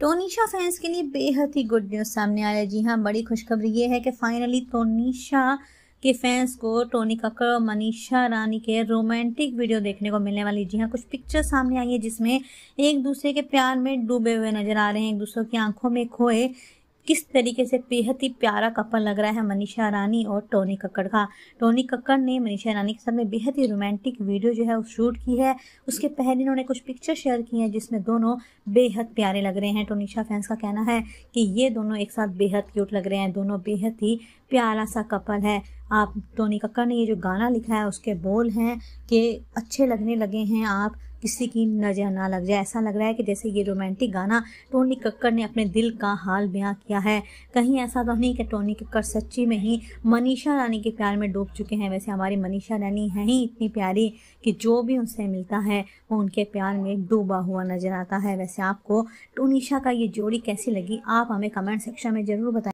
टोनीशा fans के लिए बेहद ही गुड न्यूज़ सामने आया जी हाँ बड़ी खुशखबरी ये है कि फाइनली टोनीशा के फैंस को टोनी कक्कर और मनीषा रानी के रोमांटिक वीडियो देखने को मिलने वाली जी हाँ कुछ पिक्चर सामने आई है जिसमें एक दूसरे के प्यार में डूबे हुए नजर आ रहे हैं एक दूसरे की आंखों में खोए किस तरीके से बेहद ही प्यारा कपल लग रहा है मनीषा रानी और टोनी कक्कड़ का टोनी कक्कड़ ने मनीषा रानी के साथ में बेहद ही रोमांटिक वीडियो जो है वो शूट की है उसके पहले इन्होंने कुछ पिक्चर शेयर की हैं जिसमें दोनों बेहद प्यारे लग रहे हैं टोनीशा फैंस का कहना है कि ये दोनों एक साथ बेहद क्यूट लग रहे हैं दोनों बेहद ही प्यारा सा कपल है आप टोनी कक्कड़ ने ये जो गाना लिखा है उसके बोल हैं कि अच्छे लगने लगे हैं आप किसी की नजर ना लग जाए ऐसा लग रहा है कि जैसे ये रोमांटिक गाना टोनी कक्कर ने अपने दिल का हाल बयां किया है कहीं ऐसा तो नहीं कि टोनी कक्कर सच्ची में ही मनीषा रानी के प्यार में डूब चुके हैं वैसे हमारी मनीषा रानी है ही इतनी प्यारी कि जो भी उनसे मिलता है वो उनके प्यार में डूबा हुआ नजर आता है वैसे आपको टोनीशा का ये जोड़ी कैसी लगी आप हमें कमेंट सेक्शन में ज़रूर बताएं